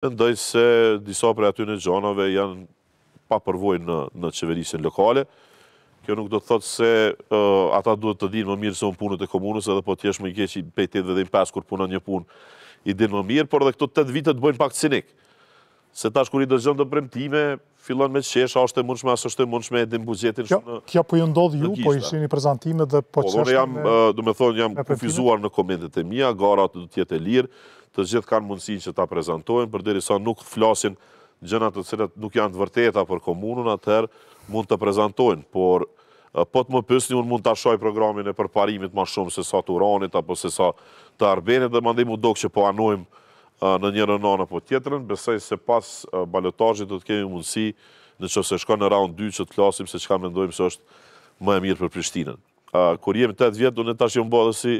Mendoj se disa prej aty në gjonave janë pa përvoj në, në qeverisin lokale. Kjo nuk do të thotë se ata duhet të dinë më mirë se unë punët e komunës edhe po t'jesh më i keqi pejtet dhe dhe në pas kur punën një punë i dinë më mirë, por dhe këto 8 vitët bëjnë pak të sinik. Se tash kur i dëzhëm të premtime, fillon me qesha, është e mundshme, asë është e mundshme edhe në bugjetin shumë në Kjo po ju ndodhë ju, po ishë një prezentime dhe po qeshtë po, me... Po, jam, du me thonë, jam kufizuar në komendit e mija, gara të du tjetë e lirë, të gjithë kanë mundësin që ta prezentojnë, për sa nuk flasin gjënat të cilat nuk janë të vërteta për komunën, atëherë mund të prezentojnë, por po të më pësni, unë mund të ashoj programin e përparimit ma shumë se sa të uranit, apo se sa të arbenit, dhe mandim u dokë që po anojmë në një nënë apo tjetërën, besaj se pas balotajit do të kemi mundësi në që se shko në round 2 që të klasim se që ka mendojmë se është më e mirë për Prishtinën. Kur jemi 8 vjetë, do në tash jemë bëdhe si,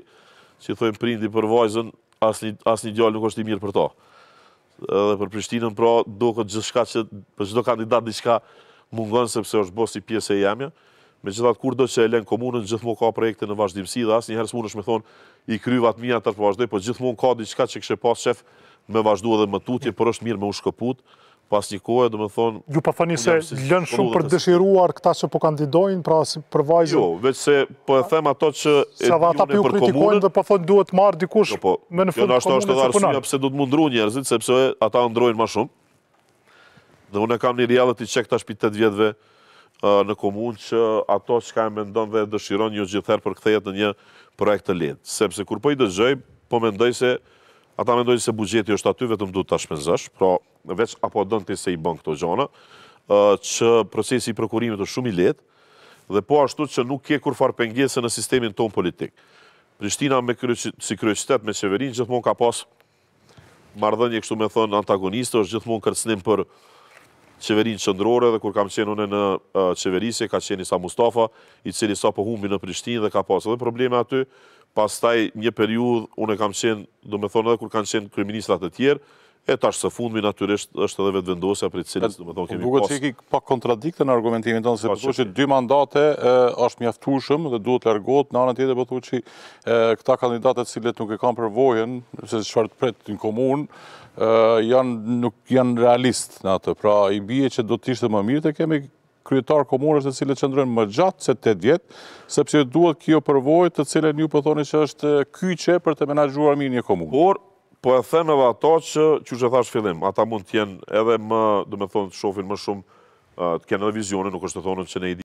si thojmë prindi për vajzën, asë një djallë nuk është i mirë për ta. Dhe për Prishtinën, pra, do këtë gjithë që, për gjithë kandidat një shka mungon sepse është bësë i pjesë e jemi. Me gjithat kur do që e lenë komunën, gjithë mu ka projekte në vazhdimësi dhe asë njëherës mund është me thonë i kryvat mija të të po vazhdoj, po gjithë mund ka diçka që kështë pas shef me vazhdu edhe më tutje, për është mirë me u shkëput, pas një kohë, dhe më thonë... Ju pa thoni se si lënë shumë për dëshiruar këta që po kandidojnë, pra si për vajzën... Jo, veç se po e them ato që... Se dhe ata për ju kritikojnë dhe po thonë duhet marë dikush jo, po, me në jo, fund komunit të punarë. Jo, ashtë du të mundru njerëzit, sepse ata ndrojnë ma shumë. Dhe unë kam një reality check të ashtë për 8 vjetëve në komunë që ato që ka e mendon dhe dëshiron një gjithëherë për këthejet në një projekt të lindë. Sepse kur po i dëgjoj, po mendoj se Ata mendojnë se bugjeti është aty vetëm du të shpenzësh, pra veç apo dënë të se i bënë këto gjona, që procesi i prokurimit është shumë i letë, dhe po ashtu që nuk ke kur farë pengjese në sistemin tonë politikë. Prishtina si kryoqitet me qeverin, gjithmon ka pas mardhënje, kështu me thënë, antagoniste, është gjithmon kërcnim për qeverin qëndrore, dhe kur kam qenë une në qeverisje, ka qeni sa Mustafa, i cili sa humbi në Prishtin dhe ka pas edhe probleme aty, pastaj një periudhë unë kam qenë, do me thonë edhe kur kanë qenë kryministrat e tjerë, e tash së fundmi natyrisht është edhe vetëvendosja për i cilës, do me thonë kemi pas. Bukët këtë i pa kontradikte në argumentimin tonë, se për po që dy mandate është mjaftushëm dhe duhet lërgot, në anë tjetë po e për që këta kandidatet cilët nuk e kam përvojen, se për të pretë në komunë, janë, nuk janë realist në atë, pra i bje që do të ishte më mirë të kemi kryetarë komunës të cilët qëndrojnë më gjatë se të djetë, sepse duhet kjo përvoj të cilët ju përthoni po që është kyqe për të menagjuar mirë një komunë. Por, po e thënë edhe ato që që që thash fillim, ata mund të jenë edhe më, dhe me thonë të shofin më shumë, uh, të kene dhe vizionin, nuk është të thonë që ne i di.